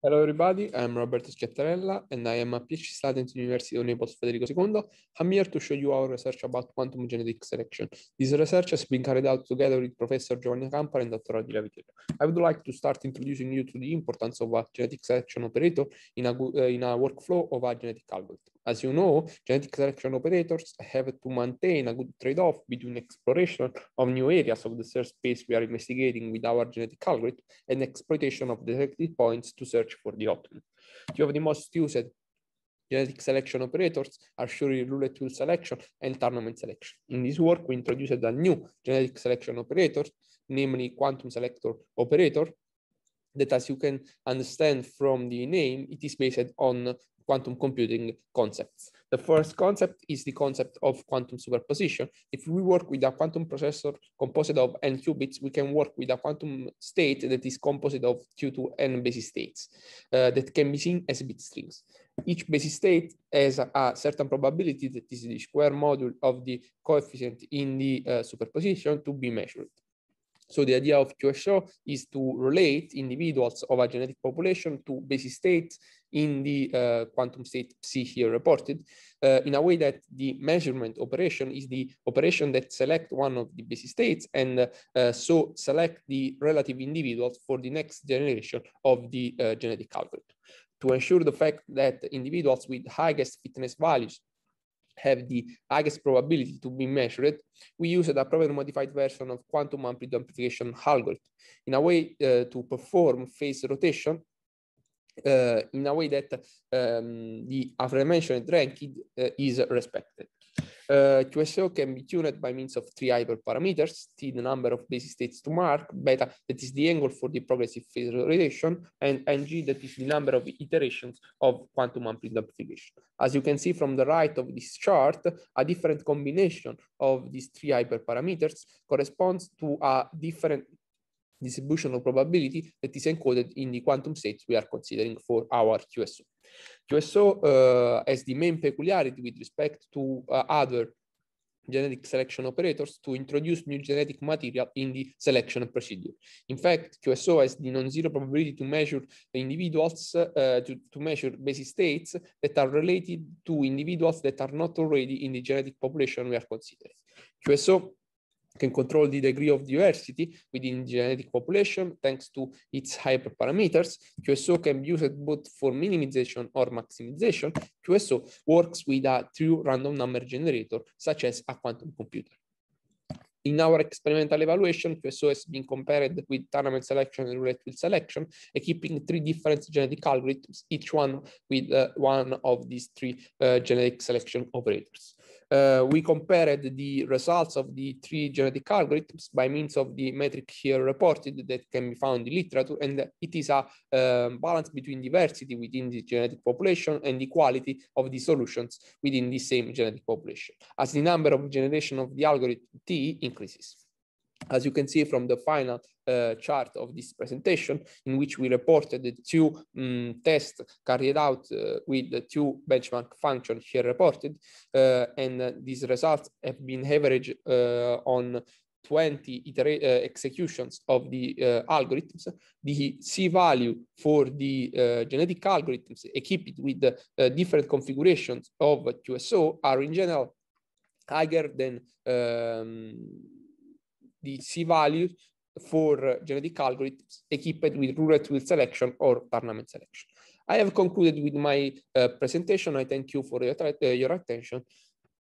Hello everybody, I'm Roberto Schiattarella and I am a PhD student at University of Naples Federico II. I'm here to show you our research about quantum genetic selection. This research has been carried out together with Professor Giovanni Campar and Dr. Adila Vitello. I would like to start introducing you to the importance of a genetic selection operator in a, uh, in a workflow of a genetic algorithm. As you know, genetic selection operators have to maintain a good trade-off between exploration of new areas of the search space we are investigating with our genetic algorithm and exploitation of detected points to search for the optimum. Two of the most used genetic selection operators are surely rule tool selection and tournament selection. In this work, we introduced a new genetic selection operator, namely quantum selector operator, that as you can understand from the name, it is based on quantum computing concepts. The first concept is the concept of quantum superposition. If we work with a quantum processor composed of n qubits, we can work with a quantum state that is composed of q to n basis states uh, that can be seen as bit strings. Each basis state has a, a, certain probability that is the square module of the coefficient in the uh, superposition to be measured. So the idea of QSO is to relate individuals of a genetic population to basic states in the uh, quantum state psi here reported uh, in a way that the measurement operation is the operation that select one of the basic states and uh, so select the relative individuals for the next generation of the uh, genetic algorithm to ensure the fact that individuals with highest fitness values have the highest probability to be measured, we used a proper modified version of quantum amplitude amplification algorithm in a way uh, to perform phase rotation uh, in a way that um, the aforementioned ranking uh, is respected. Uh, QSO can be tuned by means of three hyperparameters, T, the number of basis states to mark, beta, that is the angle for the progressive phase rotation, and NG, that is the number of iterations of quantum amplitude amplification. As you can see from the right of this chart, a different combination of these three hyperparameters corresponds to a different distribution of probability that is encoded in the quantum states we are considering for our QSO. QSO uh, has the main peculiarity with respect to uh, other genetic selection operators to introduce new genetic material in the selection procedure. In fact, QSO has the non-zero probability to measure individuals, uh, to, to measure basis states that are related to individuals that are not already in the genetic population we are considering. QSO can control the degree of diversity within genetic population thanks to its hyperparameters. QSO can be used both for minimization or maximization. QSO works with a true random number generator, such as a quantum computer. In our experimental evaluation, QSO has been compared with tournament selection and roulette wheel selection, equipping three different genetic algorithms, each one with uh, one of these three uh, genetic selection operators uh, we compared the results of the three genetic algorithms by means of the metric here reported that can be found in literature, and it is a um, balance between diversity within the genetic population and the quality of the solutions within the same genetic population, as the number of generation of the algorithm T increases as you can see from the final uh, chart of this presentation, in which we reported the two um, tests carried out uh, with the two benchmark functions here reported, uh, and uh, these results have been averaged uh, on 20 uh, executions of the algorithms. The C value for the genetic algorithms equipped with the different configurations of QSO are in general higher than um, the C values for eh, genetic algorithms equipped with rural tool selection or tournament selection. I have concluded with my uh, presentation. I thank you for your, eh, your attention